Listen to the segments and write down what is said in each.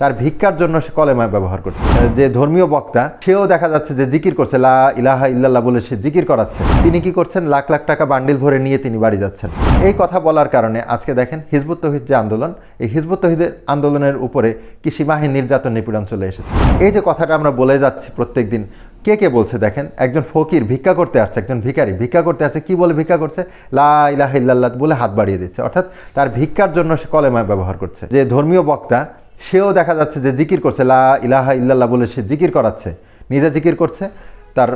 তার ভিক্ষার জন্য সে কলেমা ব্যবহার করছে যে ধর্মীয় বক্তা সেও দেখা যাচ্ছে যে জিকির করছে লা ইলাহা ইল্লাল্লাহ বলে সে জিকির করাচ্ছে তিনি কি করছেন লাখ লাখ টাকা বান্ডিল ভরে নিয়ে তিনি বাড়ি যাচ্ছেন এই কথা বলার কারণে আজকে দেখেন হিজবুত তহিদ যে আন্দোলন এই হিজবুত তহিদের আন্দোলনের উপরে কি সীমাহীন নির্যাতন নিপীড়ন চলে এসেছে এই যে কথাটা আমরা বলে যাচ্ছি প্রত্যেক দিন কে কে বলছে দেখেন একজন ফকির ভিক্ষা করতে আসছে একজন ভিকারি ভিক্ষা করতে আসছে কি বলে ভিক্ষা করছে লা ইলাহা ইল্লাল্লাহ বলে হাত বাড়িয়ে দিচ্ছে অর্থাৎ তার ভিক্ষার জন্য সে কলেমা ব্যবহার করছে যে ধর্মীয় বক্তা সেও দেখা যাচ্ছে যে জিকির করছে লা ইলাহা ইল্লাল্লাহ বলে সে জিকির করাচ্ছে নিজে জিকির করছে তার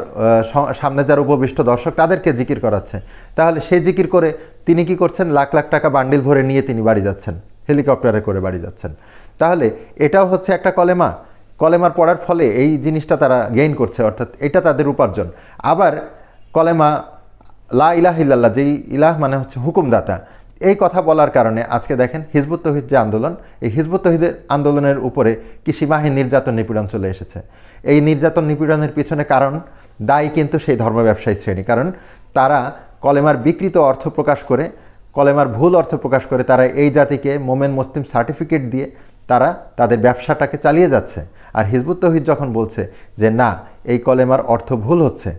সামনে যার উপবিষ্ট দর্শক তাদেরকে জিকির করাচ্ছে তাহলে সেই জিকির করে তিনি কি করছেন লাখ লাখ টাকা বান্ডিল ভরে নিয়ে তিনি বাড়ি যাচ্ছেন হেলিকপ্টারে করে বাড়ি যাচ্ছেন তাহলে এটাও হচ্ছে একটা কলেমা কলেমার পড়ার ফলে এই জিনিসটা তারা গেইন করছে অর্থাৎ এটা তাদের উপার্জন আবার কলেমা লা ইলাহ ইল্লাল্লাহ যেই ইলাহ মানে হচ্ছে হুকুমদাতা এই কথা বলার কারণে আজকে দেখেন হিজবুত তহিদ যে আন্দোলন এই হিজবুত তহিদের আন্দোলনের উপরে কি সীমাহীন নির্যাতন নিপীড়ন চলে এসেছে এই নির্যাতন নিপীড়নের পিছনে কারণ দায়ী কিন্তু সেই ধর্ম ব্যবসায়ী শ্রেণী কারণ তারা কলেমার বিকৃত অর্থ প্রকাশ করে কলেমার ভুল অর্থ প্রকাশ করে তারা এই জাতিকে মোমেন মুসলিম সার্টিফিকেট দিয়ে তারা তাদের ব্যবসাটাকে চালিয়ে যাচ্ছে আর হিজবুত তহিদ যখন বলছে যে না এই কলেমার অর্থ ভুল হচ্ছে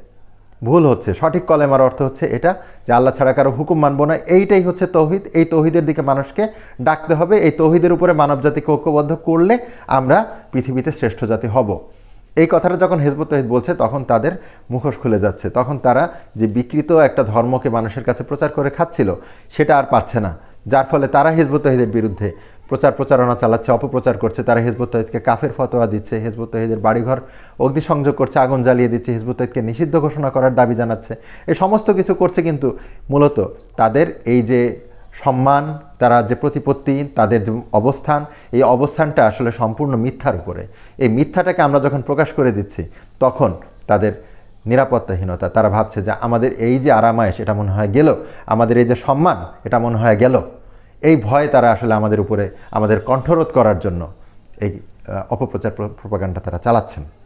ভুল হচ্ছে সঠিক কলেমার অর্থ হচ্ছে এটা যে আল্লাহ ছাড়া কারো হুকুম মানবো না এইটাই হচ্ছে তৌহিদ এই তৌহিদের দিকে মানুষকে ডাকতে হবে এই তৌহিদের উপরে মানব জাতিকে ঐক্যবদ্ধ করলে আমরা পৃথিবীতে শ্রেষ্ঠ জাতি হব এই কথাটা যখন হেজবুত তহিদ বলছে তখন তাদের মুখোশ খুলে যাচ্ছে তখন তারা যে বিকৃত একটা ধর্মকে মানুষের কাছে প্রচার করে খাচ্ছিল সেটা আর পারছে না যার ফলে তারা হিজবুত তহিদের বিরুদ্ধে প্রচার প্রচারণা চালাচ্ছে অপপ্রচার করছে তারা হিজবুত তহিদকে কাফের ফতোয়া দিচ্ছে হিজবুত তহিদের বাড়িঘর অগ্নিসংযোগ করছে আগুন জ্বালিয়ে দিচ্ছে হিজবুত তহিদকে নিষিদ্ধ ঘোষণা করার দাবি জানাচ্ছে এই সমস্ত কিছু করছে কিন্তু মূলত তাদের এই যে সম্মান তারা যে প্রতিপত্তি তাদের যে অবস্থান এই অবস্থানটা আসলে সম্পূর্ণ মিথ্যার উপরে এই মিথ্যাটাকে আমরা যখন প্রকাশ করে দিচ্ছি তখন তাদের নিরাপত্তাহীনতা তারা ভাবছে যে আমাদের এই যে আরামায়েশ এটা মনে হয় গেল আমাদের এই যে সম্মান এটা মনে হয় গেল এই ভয়ে তারা আসলে আমাদের উপরে আমাদের কণ্ঠরোধ করার জন্য এই অপপ্রচার প্রপাগান্ডা তারা চালাচ্ছেন